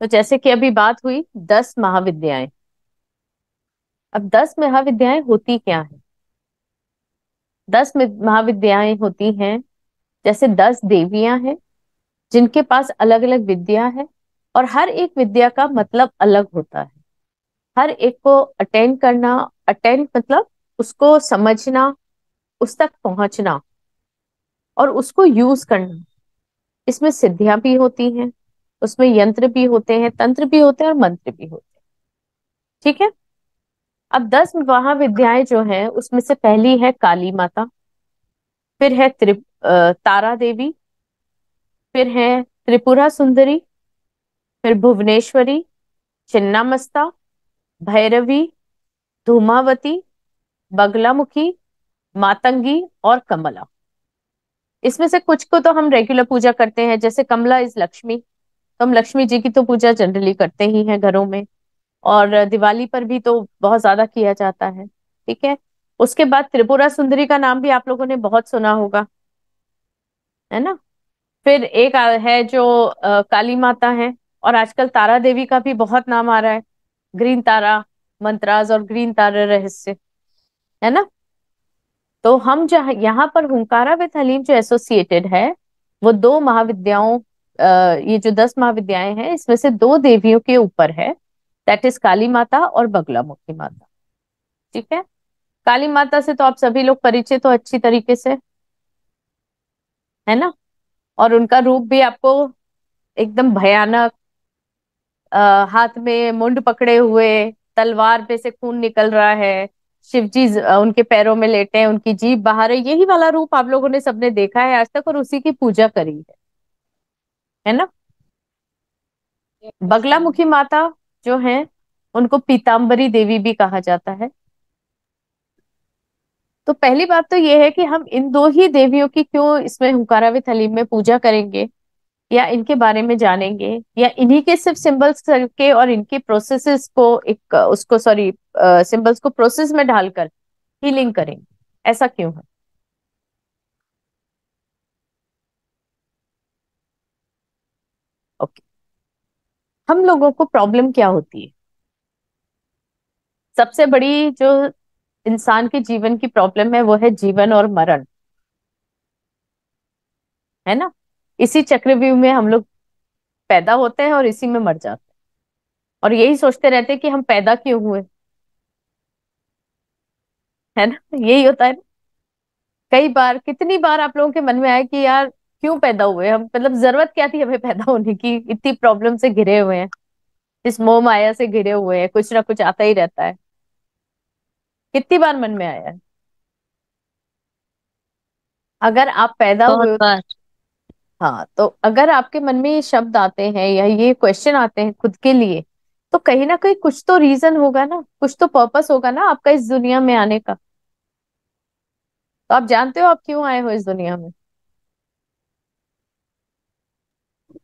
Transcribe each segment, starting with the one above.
तो जैसे कि अभी बात हुई दस महाविद्याएं अब दस महाविद्याएं होती क्या है दस महाविद्याएं होती हैं जैसे दस देवियां हैं जिनके पास अलग अलग विद्या है और हर एक विद्या का मतलब अलग होता है हर एक को अटेंड करना अटेंड मतलब उसको समझना उस तक पहुंचना और उसको यूज करना इसमें सिद्धियां भी होती हैं उसमें यंत्र भी होते हैं तंत्र भी होते हैं और मंत्र भी होते हैं ठीक है अब दस महाविद्याएं जो हैं उसमें से पहली है काली माता फिर है त्रिप तारा देवी फिर है त्रिपुरा सुंदरी फिर भुवनेश्वरी चिन्नामस्ता भैरवी धूमावती बगलामुखी मातंगी और कमला इसमें से कुछ को तो हम रेगुलर पूजा करते हैं जैसे कमला इज लक्ष्मी तो हम लक्ष्मी जी की तो पूजा जनरली करते ही हैं घरों में और दिवाली पर भी तो बहुत ज्यादा किया जाता है ठीक है उसके बाद त्रिपुरा सुंदरी का नाम भी आप लोगों ने बहुत सुना होगा है ना फिर एक है जो आ, काली माता है और आजकल तारा देवी का भी बहुत नाम आ रहा है ग्रीन तारा मंत्राज और ग्रीन तारा रहस्य है ना तो हम जहा यहाँ पर हुंकारा विथ हलीम जो एसोसिएटेड है वो दो महाविद्याओं ये जो दस महाविद्याएं हैं इसमें से दो देवियों के ऊपर है दैट इज काली माता और बगलामुखी माता ठीक है काली माता से तो आप सभी लोग परिचित हो अच्छी तरीके से है ना और उनका रूप भी आपको एकदम भयानक आ, हाथ में मुंड पकड़े हुए तलवार पे से खून निकल रहा है शिवजी उनके पैरों में लेटे हैं उनकी जीभ बाहर है यही वाला रूप आप लोगों ने सबने देखा है आज तक और उसी की पूजा करी है है ना मुखी माता जो है उनको पीताम्बरी देवी भी कहा जाता है तो पहली बात तो यह है कि हम इन दो ही देवियों की क्यों इसमें हुकारावे थलीम में पूजा करेंगे या इनके बारे में जानेंगे या इन्हीं के सिर्फ सिंबल्स करके और इनके प्रोसेसेस को एक उसको सॉरी सिंबल्स को प्रोसेस में ढालकर हीलिंग करेंगे ऐसा क्यों है हम लोगों को प्रॉब्लम क्या होती है सबसे बड़ी जो इंसान के जीवन की प्रॉब्लम है वो है जीवन और मरण है ना इसी चक्रव्यूह में हम लोग पैदा होते हैं और इसी में मर जाते हैं और यही सोचते रहते हैं कि हम पैदा क्यों हुए है ना यही होता है ना कई बार कितनी बार आप लोगों के मन में आया कि यार क्यों पैदा हुए हम मतलब जरूरत क्या थी हमें पैदा होने की इतनी प्रॉब्लम से घिरे हुए हैं इस मोह माया से घिरे हुए हैं कुछ ना कुछ आता ही रहता है कितनी बार मन में आया है अगर आप पैदा हुए हाँ तो अगर आपके मन में ये शब्द आते हैं या ये क्वेश्चन आते हैं खुद के लिए तो कहीं ना कहीं कुछ तो रीजन होगा ना कुछ तो पर्पस होगा ना आपका इस दुनिया में आने का तो आप जानते हो आप क्यों आए हो इस दुनिया में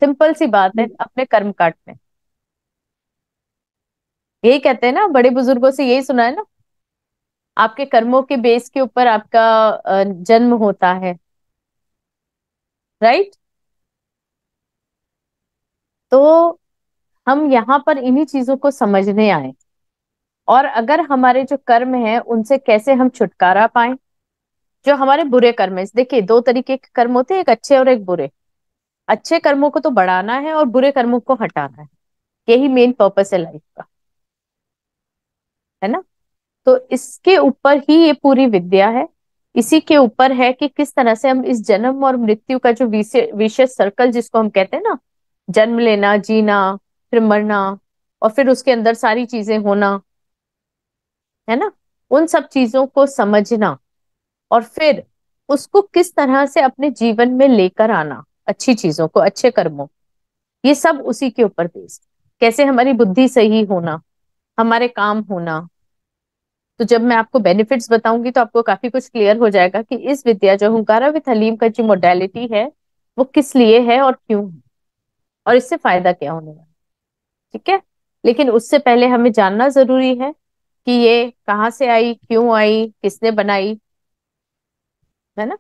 सिंपल सी बात है अपने कर्म में यही कहते हैं ना बड़े बुजुर्गों से यही सुना है ना आपके कर्मों के बेस के ऊपर आपका जन्म होता है राइट तो हम यहाँ पर इन्हीं चीजों को समझने आए और अगर हमारे जो कर्म हैं उनसे कैसे हम छुटकारा पाए जो हमारे बुरे कर्म है देखिए दो तरीके के कर्म होते हैं एक अच्छे और एक बुरे अच्छे कर्मों को तो बढ़ाना है और बुरे कर्मों को हटाना है यही मेन पर्पस है लाइफ का है ना तो इसके ऊपर ही ये पूरी विद्या है इसी के ऊपर है कि किस तरह से हम इस जन्म और मृत्यु का जो विशेष सर्कल जिसको हम कहते हैं ना जन्म लेना जीना फिर मरना और फिर उसके अंदर सारी चीजें होना है ना उन सब चीजों को समझना और फिर उसको किस तरह से अपने जीवन में लेकर आना अच्छी चीजों को अच्छे कर्मों ये सब उसी के ऊपर बेस कैसे हमारी बुद्धि सही होना हमारे काम होना तो जब मैं आपको बेनिफिट्स बताऊंगी तो आपको काफी कुछ क्लियर हो जाएगा कि इस विद्या जो हंकारा विथ हलीम का जो मोडेलिटी है वो किस लिए है और क्यों है और इससे फायदा क्या होने वाला ठीक है लेकिन उससे पहले हमें जानना जरूरी है कि ये कहाँ से आई क्यों आई किसने बनाई है ना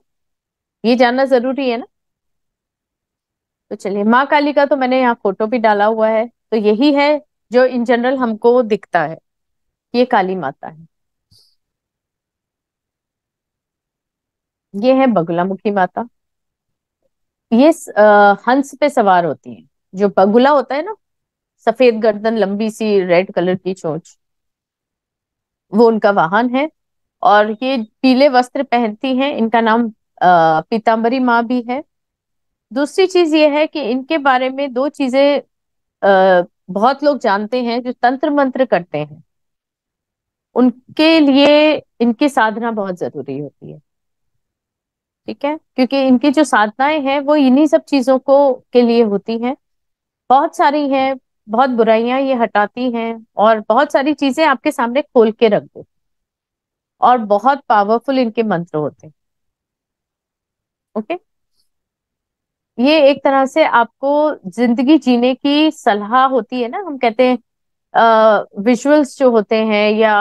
ये जानना जरूरी है ना तो चलिए माँ काली का तो मैंने यहाँ फोटो भी डाला हुआ है तो यही है जो इन जनरल हमको दिखता है ये काली माता है ये है बगुलामुखी माता ये आ, हंस पे सवार होती है जो बगुला होता है ना सफेद गर्दन लंबी सी रेड कलर की चोच वो उनका वाहन है और ये पीले वस्त्र पहनती हैं इनका नाम अः पीताम्बरी माँ भी है दूसरी चीज ये है कि इनके बारे में दो चीजें बहुत लोग जानते हैं जो तंत्र मंत्र करते हैं उनके लिए इनकी साधना बहुत जरूरी होती है ठीक है क्योंकि इनकी जो साधनाएं हैं वो इन्हीं सब चीजों को के लिए होती हैं बहुत सारी हैं बहुत बुराइयां ये हटाती हैं और बहुत सारी चीजें आपके सामने खोल के रख दो और बहुत पावरफुल इनके मंत्र होते हैं ओके ये एक तरह से आपको जिंदगी जीने की सलाह होती है ना हम कहते हैं विजुअल्स जो होते हैं या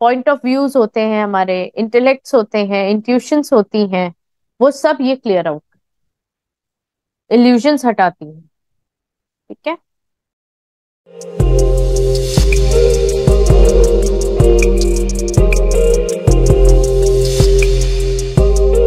पॉइंट ऑफ व्यूज होते हैं हमारे इंटेलेक्ट्स होते हैं इंट्यूशंस होती हैं वो सब ये क्लियर आउट इल्यूजन्स हटाती हैं ठीक है